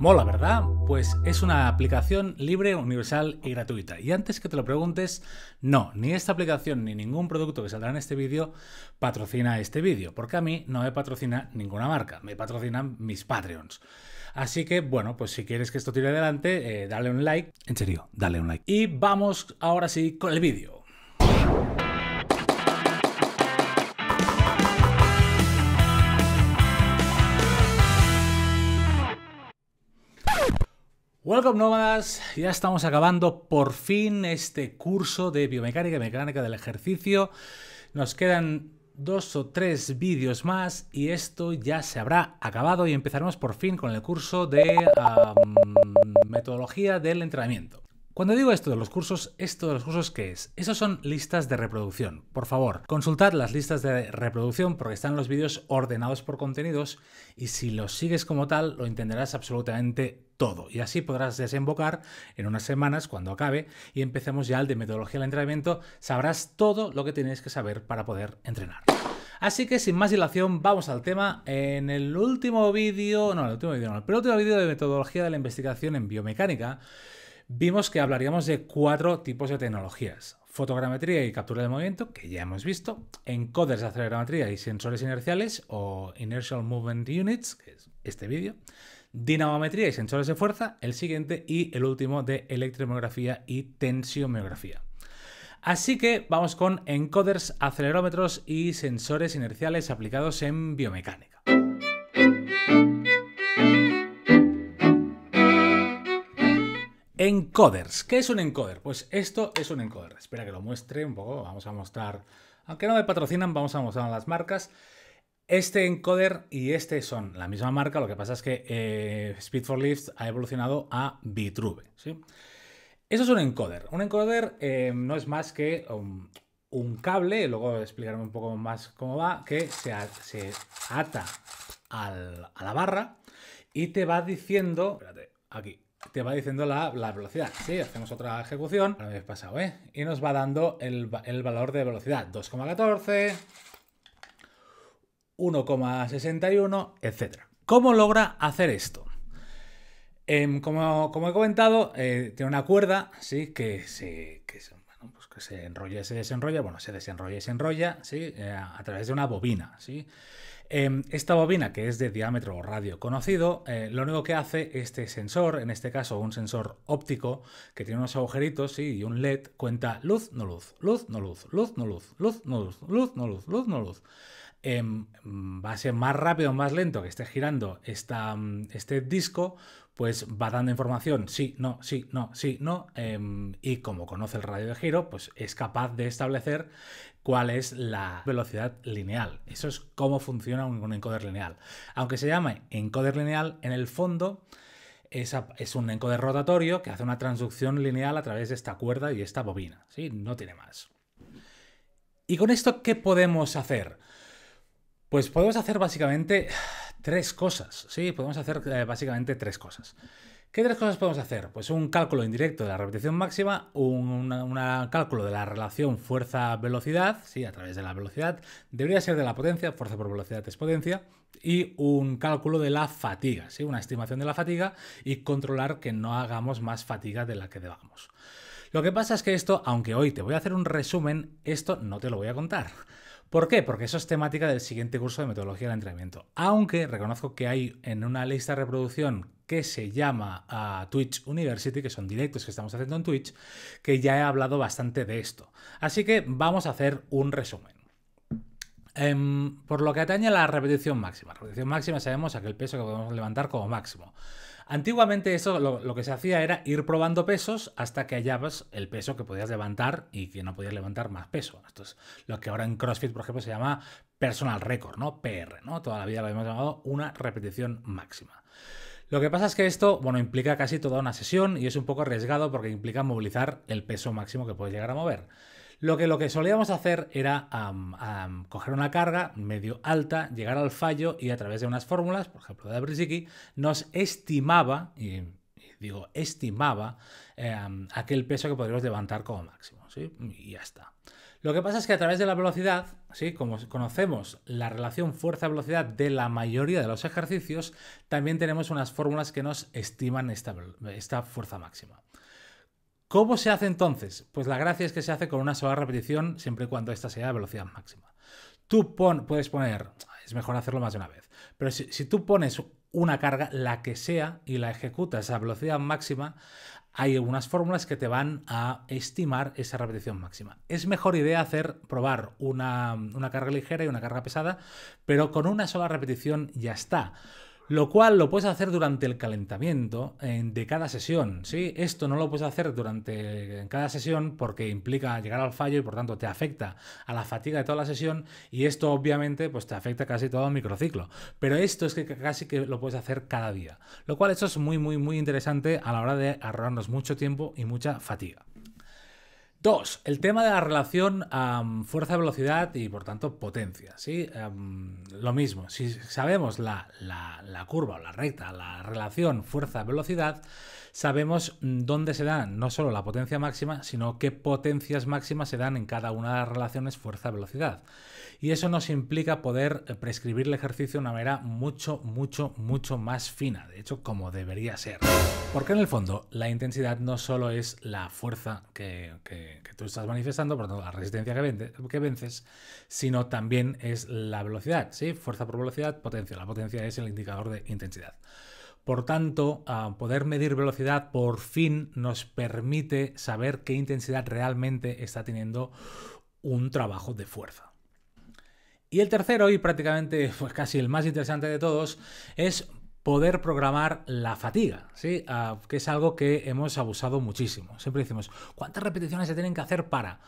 Mola, ¿verdad? Pues es una aplicación libre, universal y gratuita. Y antes que te lo preguntes, no, ni esta aplicación ni ningún producto que saldrá en este vídeo patrocina este vídeo, porque a mí no me patrocina ninguna marca, me patrocinan mis Patreons. Así que, bueno, pues si quieres que esto tire adelante, eh, dale un like. En serio, dale un like. Y vamos ahora sí con el vídeo. Welcome nómadas, ya estamos acabando por fin este curso de biomecánica y mecánica del ejercicio. Nos quedan dos o tres vídeos más y esto ya se habrá acabado y empezaremos por fin con el curso de metodología del entrenamiento. Cuando digo esto de los cursos, esto de los cursos qué es? Esos son listas de reproducción. Por favor, consultad las listas de reproducción porque están los vídeos ordenados por contenidos y si los sigues como tal lo entenderás absolutamente todo. Y así podrás desembocar en unas semanas cuando acabe y empecemos ya el de metodología del entrenamiento, sabrás todo lo que tienes que saber para poder entrenar. Así que sin más dilación, vamos al tema. En el último vídeo, no, el último vídeo no, el penúltimo vídeo de metodología de la investigación en biomecánica, vimos que hablaríamos de cuatro tipos de tecnologías. Fotogrametría y captura de movimiento, que ya hemos visto, encoders de acelerometría y sensores inerciales o Inertial Movement Units, que es este vídeo, dinamometría y sensores de fuerza, el siguiente y el último de electromiografía y tensiomiografía. Así que vamos con encoders, acelerómetros y sensores inerciales aplicados en biomecánica. Encoders. ¿Qué es un encoder? Pues esto es un encoder. Espera que lo muestre un poco. Vamos a mostrar. Aunque no me patrocinan, vamos a mostrar las marcas. Este encoder y este son la misma marca, lo que pasa es que eh, Speed for lift ha evolucionado a Vitruve. ¿sí? Eso es un encoder. Un encoder eh, no es más que um, un cable, luego explicaré un poco más cómo va, que se, se ata al, a la barra y te va diciendo, espérate, aquí, te va diciendo la, velocidad. Sí, hacemos otra ejecución. Ahora me pasado, ¿eh? Y nos va dando el, valor de velocidad. 2,14, 1,61, etc. ¿Cómo logra hacer esto? Em, como, he comentado, eh, tiene una cuerda, sí, que, se, que se pues que se enrolla y se desenrolla, bueno, se desenrolla y se enrolla, eh, a través de una bobina, em, esta bobina, que es de diámetro o radio conocido, eh, lo único que hace este sensor, en este caso un sensor óptico, que tiene unos agujeritos y un LED, cuenta luz, no luz, luz, no luz, luz, no luz, luz, no luz, luz, no luz, luz, no luz. Em, va a ser más rápido, o más lento que esté girando mm, este disco, pues va dando información, sí, no, sí, no, sí, no, em, y como conoce el radio de giro, pues es capaz de establecer cuál es la velocidad lineal. Eso es cómo funciona un, encoder lineal. Aunque se llame encoder lineal, en el fondo es, un encoder rotatorio que hace una transducción lineal a través de esta cuerda y esta bobina. ¿sí? No tiene más. ¿Y con esto qué podemos hacer? Pues podemos hacer básicamente tres cosas, ¿sí? Podemos hacer eh, básicamente tres cosas. ¿Qué tres cosas podemos hacer? Pues un cálculo indirecto de la repetición máxima, un cálculo de la relación fuerza-velocidad, sí, a través de la velocidad, debería ser de la potencia, fuerza por velocidad es potencia, y un cálculo de la fatiga, ¿sí? una estimación de la fatiga y controlar que no hagamos más fatiga de la que debamos. Lo que pasa es que esto, aunque hoy te voy a hacer un resumen, esto no te lo voy a contar. ¿Por qué? Porque eso es temática del siguiente curso de metodología del entrenamiento. Aunque reconozco que hay en una lista de reproducción que se llama ah, Twitch University, que son directos que estamos haciendo en Twitch, que ya he hablado bastante de esto. Así que vamos a hacer un resumen. Em, por lo que atañe a la repetición máxima. repetición máxima sabemos aquel peso que podemos levantar como máximo. Antiguamente eso lo, que se hacía era ir probando pesos hasta que hallabas el peso que podías levantar y que no podías levantar más peso. Esto es lo que ahora en CrossFit, por ejemplo, se llama personal record, ¿no? PR, ¿no? Toda la vida lo hemos llamado una repetición máxima. Lo que pasa es que esto, bueno, implica casi toda una sesión y es un poco arriesgado porque implica movilizar el peso máximo que puedes llegar a mover. Lo que, lo que solíamos hacer era coger una carga medio alta, llegar al fallo y a través de unas fórmulas, por ejemplo de Brzezinski, nos estimaba, y, digo estimaba, em, aquel peso que podríamos levantar como máximo. Y ya está. Lo que pasa es que a través de la velocidad, ¿sí? como conocemos la relación fuerza-velocidad de la mayoría de los ejercicios, también tenemos unas fórmulas que nos estiman esta fuerza máxima. ¿Cómo se hace entonces? Pues la gracia es que se hace con una sola repetición siempre y cuando esta sea a velocidad máxima. Tú puedes poner, ah, es mejor hacerlo más de una vez, pero si, tú pones una carga, la que sea, y la ejecutas a velocidad máxima, hay algunas fórmulas que te van a estimar esa repetición máxima. Es mejor idea hacer probar una, carga ligera y una carga pesada, pero con una sola repetición ya está lo cual lo puedes hacer durante el calentamiento de cada sesión. ¿sí? Esto no lo puedes hacer durante cada sesión porque implica llegar al fallo y por tanto te afecta a la fatiga de toda la sesión y esto obviamente pues, te afecta casi todo el microciclo. Pero esto es que casi que lo puedes hacer cada día. Lo cual esto es muy muy muy interesante a la hora de ahorrarnos mucho tiempo y mucha fatiga. Dos, el tema de la relación fuerza-velocidad y por tanto potencia. lo mismo, si sabemos la, la, curva o la recta, la relación fuerza-velocidad, sabemos dónde se dan no solo la potencia máxima, sino qué potencias máximas se dan en cada una de las relaciones fuerza-velocidad. Y eso nos implica poder eh, prescribir el ejercicio de una manera mucho, mucho, mucho más fina, de hecho como debería ser. Porque en el fondo la intensidad no solo es la fuerza que, tú estás manifestando, por lo tanto la resistencia que, vences, sino también es la velocidad, ¿sí? Fuerza por velocidad, potencia. La potencia es el indicador de intensidad. Por tanto, ah, poder medir velocidad por fin nos permite saber qué intensidad realmente está teniendo un trabajo de fuerza. Y el tercero, y prácticamente pues, casi el más interesante de todos, es poder programar la fatiga, ¿sí? Ah, que es algo que hemos abusado muchísimo. Siempre decimos, ¿cuántas repeticiones se tienen que hacer para?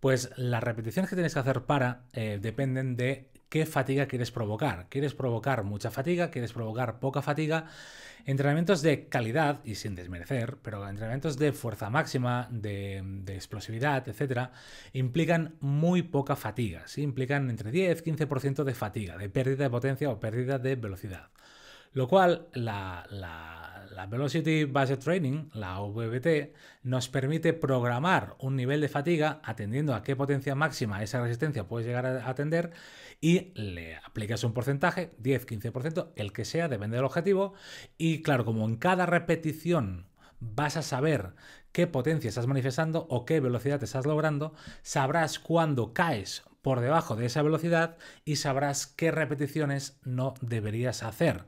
Pues las repeticiones que tienes que hacer para eh, dependen de qué fatiga quieres provocar. ¿Quieres provocar mucha fatiga? ¿Quieres provocar poca fatiga? Entrenamientos de calidad, y sin desmerecer, pero entrenamientos de fuerza máxima, de, explosividad, etcétera, implican muy poca fatiga. Implican entre 10 15% de fatiga, de pérdida de potencia o pérdida de velocidad. Lo cual, la, Velocity Based Training, la VBT, nos permite programar un nivel de fatiga atendiendo a qué potencia máxima esa resistencia puedes llegar a atender y le aplicas un porcentaje, 10, 15%, el que sea, depende del objetivo. Y claro, como en cada repetición vas a saber qué potencia estás manifestando o qué velocidad estás logrando, sabrás cuándo caes por debajo de esa velocidad y sabrás qué repeticiones no deberías hacer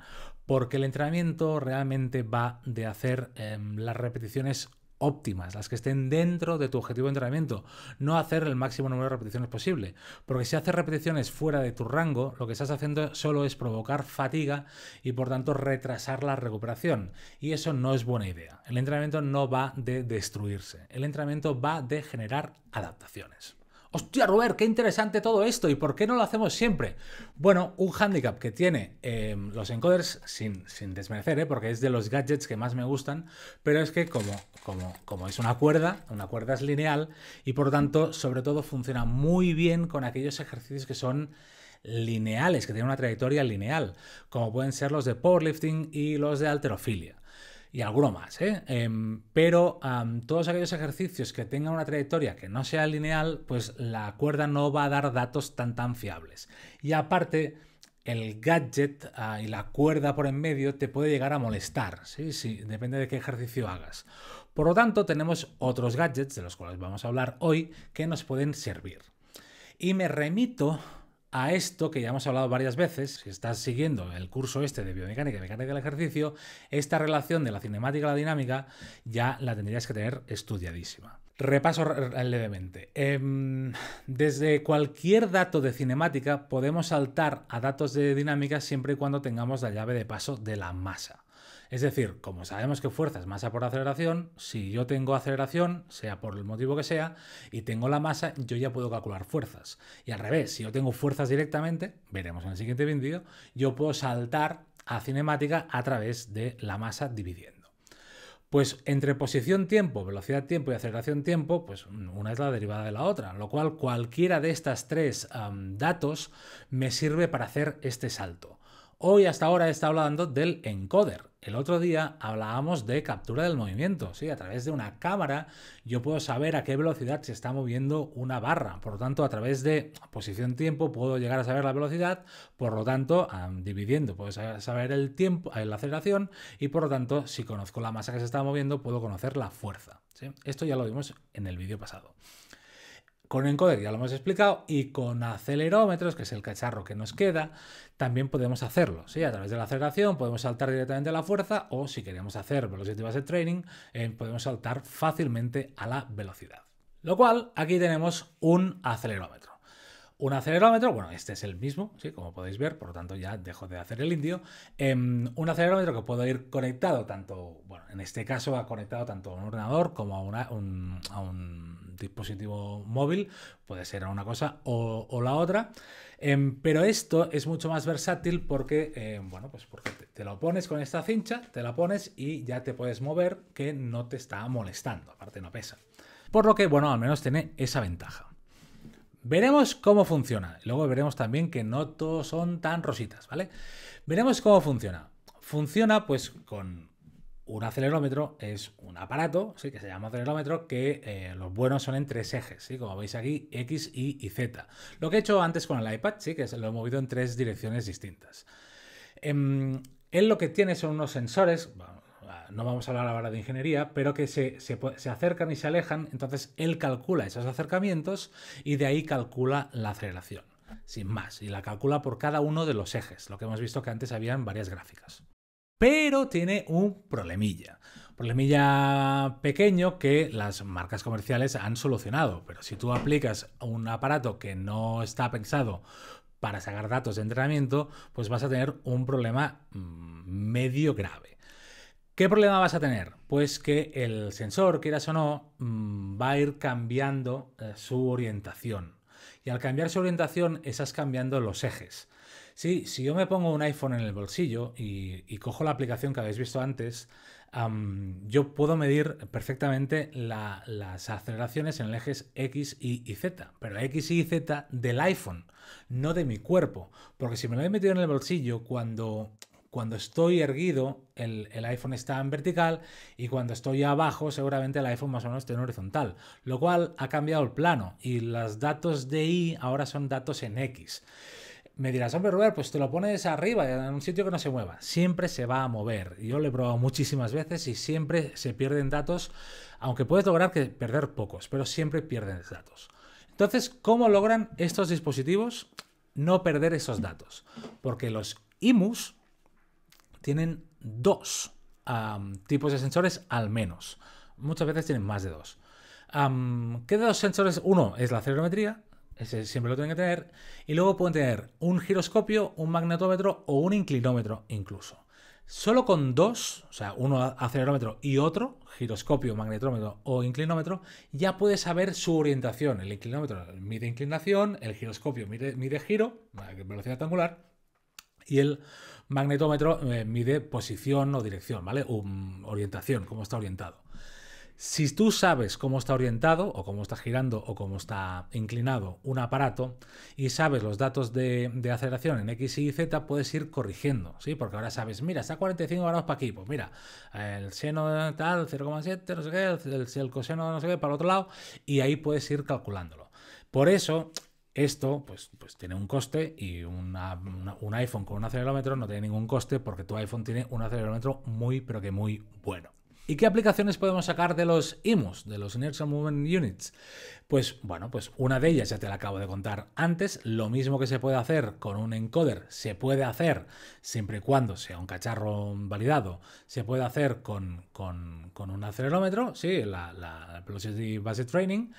porque el entrenamiento realmente va de hacer em, las repeticiones óptimas, las que estén dentro de tu objetivo de entrenamiento, no hacer el máximo número de repeticiones posible, porque si haces repeticiones fuera de tu rango, lo que estás haciendo solo es provocar fatiga y por tanto retrasar la recuperación, y eso no es buena idea. El entrenamiento no va de destruirse, el entrenamiento va de generar adaptaciones. Hostia, Robert, qué interesante todo esto y por qué no lo hacemos siempre. Bueno, un handicap que tiene em, los encoders, sin, desmerecer, ¿eh? porque es de los gadgets que más me gustan, pero es que como, como, como es una cuerda, una cuerda es lineal y por tanto, sobre todo, funciona muy bien con aquellos ejercicios que son lineales, que tienen una trayectoria lineal, como pueden ser los de powerlifting y los de alterofilia y alguno más. ¿eh? Em, pero todos aquellos ejercicios que tengan una trayectoria que no sea lineal, pues la cuerda no va a dar datos tan tan fiables. Y aparte, el gadget ah, y la cuerda por en medio te puede llegar a molestar, ¿sí? Sí, depende de qué ejercicio hagas. Por lo tanto, tenemos otros gadgets de los cuales vamos a hablar hoy que nos pueden servir. Y me remito a esto que ya hemos hablado varias veces, si estás siguiendo el curso este de biomecánica y mecánica del ejercicio, esta relación de la cinemática a la dinámica ya la tendrías que tener estudiadísima. Repaso levemente. Em, desde cualquier dato de cinemática podemos saltar a datos de dinámica siempre y cuando tengamos la llave de paso de la masa. Es decir, como sabemos que fuerza es masa por aceleración, si yo tengo aceleración, sea por el motivo que sea, y tengo la masa, yo ya puedo calcular fuerzas. Y al revés, si yo tengo fuerzas directamente, veremos en el siguiente vídeo, yo puedo saltar a cinemática a través de la masa dividiendo. Pues entre posición tiempo, velocidad tiempo y aceleración tiempo, pues una es la derivada de la otra, lo cual cualquiera de estas tres datos me sirve para hacer este salto. Hoy hasta ahora he estado hablando del encoder. El otro día hablábamos de captura del movimiento. Sí, a través de una cámara yo puedo saber a qué velocidad se está moviendo una barra. Por lo tanto, a través de posición-tiempo puedo llegar a saber la velocidad. Por lo tanto, dividiendo puedo saber el tiempo, eh, la aceleración. Y por lo tanto, si conozco la masa que se está moviendo, puedo conocer la fuerza. Esto ya lo vimos en el vídeo pasado. Con encoder ya lo hemos explicado y con acelerómetros, que es el cacharro que nos queda, también podemos hacerlo. ¿sí? A través de la aceleración podemos saltar directamente a la fuerza o si queremos hacer Velocity de Training, eh, podemos saltar fácilmente a la velocidad. Lo cual, aquí tenemos un acelerómetro. Un acelerómetro, bueno, este es el mismo, ¿sí? como podéis ver, por lo tanto ya dejo de hacer el indio. Em, un acelerómetro que puedo ir conectado tanto, bueno, en este caso ha conectado tanto a un ordenador como a, a un dispositivo móvil, puede ser una cosa o, la otra. Em, pero esto es mucho más versátil porque, em, bueno, pues porque te, te, lo pones con esta cincha, te la pones y ya te puedes mover que no te está molestando, aparte no pesa. Por lo que, bueno, al menos tiene esa ventaja. Veremos cómo funciona. Luego veremos también que no todos son tan rositas, ¿vale? Veremos cómo funciona. Funciona pues con, un acelerómetro es un aparato que se llama acelerómetro que eh, los buenos son en tres ejes, como veis aquí, X, Y y Z. Lo que he hecho antes con el iPad, sí, que lo he movido en tres direcciones distintas. Em, él lo que tiene son unos sensores, no vamos a hablar ahora de ingeniería, pero que se, se, acercan y se alejan, entonces él calcula esos acercamientos y de ahí calcula la aceleración, sin más, y la calcula por cada uno de los ejes, lo que hemos visto que antes había en varias gráficas pero tiene un problemilla. Problemilla pequeño que las marcas comerciales han solucionado, pero si tú aplicas un aparato que no está pensado para sacar datos de entrenamiento, pues vas a tener un problema mm, medio grave. ¿Qué problema vas a tener? Pues que el sensor, quieras o no, mm, va a ir cambiando eh, su orientación. Y al cambiar su orientación estás cambiando los ejes. Sí, si yo me pongo un iPhone en el bolsillo y, cojo la aplicación que habéis visto antes, yo puedo medir perfectamente las aceleraciones en los ejes X, Y y Z, pero la X, Y y Z del iPhone, no de mi cuerpo. Porque si me lo he metido en el bolsillo, cuando cuando estoy erguido, el, iPhone está en vertical y cuando estoy abajo, seguramente el iPhone más o menos está en horizontal, lo cual ha cambiado el plano y los datos de Y ahora son datos en X. Me dirás, hombre Robert, pues te lo pones arriba, en un sitio que no se mueva. Siempre se va a mover. Yo lo he probado muchísimas veces y siempre se pierden datos, aunque puedes lograr que perder pocos, pero siempre pierden datos. Entonces, ¿cómo logran estos dispositivos no perder esos datos? Porque los IMUs, tienen dos tipos de sensores al menos. Muchas veces tienen más de dos. ¿Qué de dos sensores? Uno es la acelerometría, ese siempre lo tienen que tener, y luego pueden tener un giroscopio, un magnetómetro o un inclinómetro incluso. Solo con dos, o sea, uno acelerómetro y otro, giroscopio, magnetómetro o inclinómetro, ya puedes saber su orientación. El inclinómetro mide inclinación, el giroscopio mide, mide giro, velocidad angular, y el magnetómetro eh, mide posición o dirección, ¿vale? Mm, orientación, cómo está orientado. Si tú sabes cómo está orientado o cómo está girando o cómo está inclinado un aparato y sabes los datos de, aceleración en X y Z, puedes ir corrigiendo, ¿sí? Porque ahora sabes, mira, está 45 grados para aquí, pues mira, el seno tal, 0,7, no sé qué, el, el coseno no sé qué, para el otro lado, y ahí puedes ir calculándolo. Por eso esto pues, pues tiene un coste y un iPhone con un acelerómetro no tiene ningún coste porque tu iPhone tiene un acelerómetro muy pero que muy bueno. ¿Y qué aplicaciones podemos sacar de los IMUs, de los Inertial Movement Units? Pues bueno, pues una de ellas ya te la acabo de contar antes. Lo mismo que se puede hacer con un encoder, se puede hacer siempre y cuando sea un cacharro validado, se puede hacer con, un acelerómetro, sí, la, la Velocity base Training.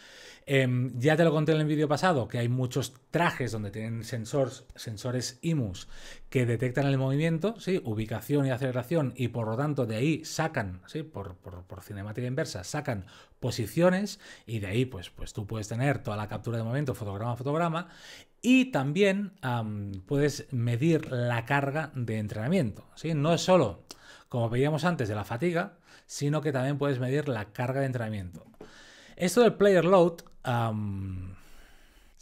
Em, ya te lo conté en el vídeo pasado que hay muchos trajes donde tienen sensores, sensores IMUS que detectan el movimiento, ¿sí? ubicación y aceleración, y por lo tanto de ahí sacan, ¿sí? por, por cinemática inversa, sacan posiciones y de ahí pues, pues tú puedes tener toda la captura de momento fotograma a fotograma y también puedes medir la carga de entrenamiento. ¿sí? No es solo, como veíamos antes, de la fatiga, sino que también puedes medir la carga de entrenamiento. Esto del player load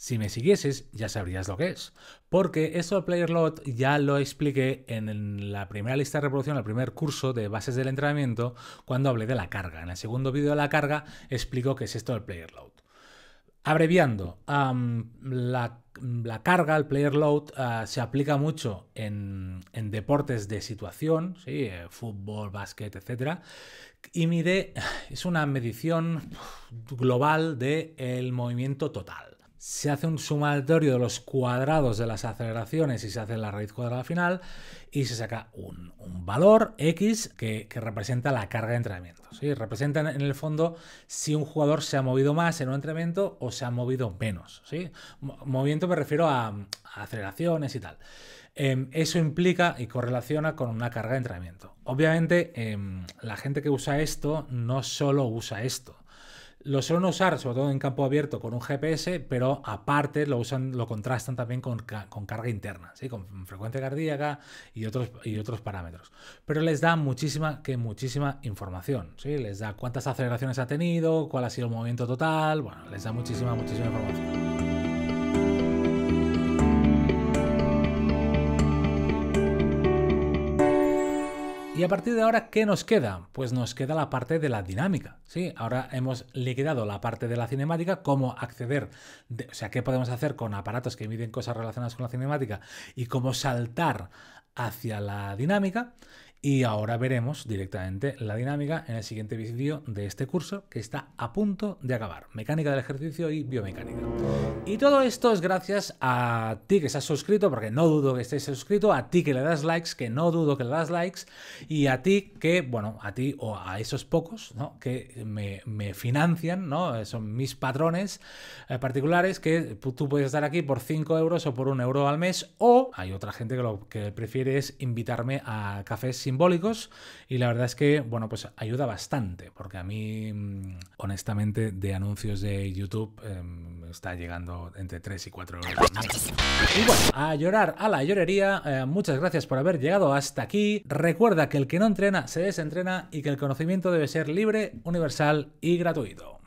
si me siguieses, ya sabrías lo que es, porque esto del player load ya lo expliqué en la primera lista de reproducción, el primer curso de bases del entrenamiento, cuando hablé de la carga. En el segundo vídeo de la carga explico qué es esto del player load. Abreviando, la, carga, el player load, ah, se aplica mucho en, deportes de situación, eh, fútbol, básquet, etc. Y mide, es una medición global del movimiento total se hace un sumatorio de los cuadrados de las aceleraciones y se hace la raíz cuadrada final y se saca un, valor X que, representa la carga de entrenamiento. ¿sí? Representa en el fondo si un jugador se ha movido más en un entrenamiento o se ha movido menos. ¿sí? Movimiento me refiero a, aceleraciones y tal. Em, eso implica y correlaciona con una carga de entrenamiento. Obviamente em, la gente que usa esto no solo usa esto lo suelen usar, sobre todo en campo abierto, con un GPS, pero aparte lo usan, lo contrastan también con, carga interna, ¿sí? con frecuencia cardíaca y otros, y otros parámetros. Pero les da muchísima, que muchísima información, ¿sí? Les da cuántas aceleraciones ha tenido, cuál ha sido el movimiento total, bueno, les da muchísima, muchísima información. a partir de ahora, ¿qué nos queda? Pues nos queda la parte de la dinámica. ¿sí? Ahora hemos liquidado la parte de la cinemática, cómo acceder, o sea, qué podemos hacer con aparatos que miden cosas relacionadas con la cinemática y cómo saltar hacia la dinámica. Y ahora veremos directamente la dinámica en el siguiente vídeo de este curso que está a punto de acabar. Mecánica del ejercicio y biomecánica. Y todo esto es gracias a ti que has suscrito, porque no dudo que estés suscrito, a ti que le das likes, que no dudo que le das likes, y a ti que, bueno, a ti o a esos pocos que me, financian, ¿no? son mis patrones eh, particulares que tú puedes estar aquí por 5 euros o por 1 euro al mes, o hay otra gente que lo que prefiere es invitarme a cafés sin simbólicos y la verdad es que, bueno, pues ayuda bastante, porque a mí, mm, honestamente, de anuncios de YouTube em, está llegando entre 3 y 4 Y bueno, a llorar a la llorería, eh, muchas gracias por haber llegado hasta aquí. Recuerda que el que no entrena se desentrena y que el conocimiento debe ser libre, universal y gratuito.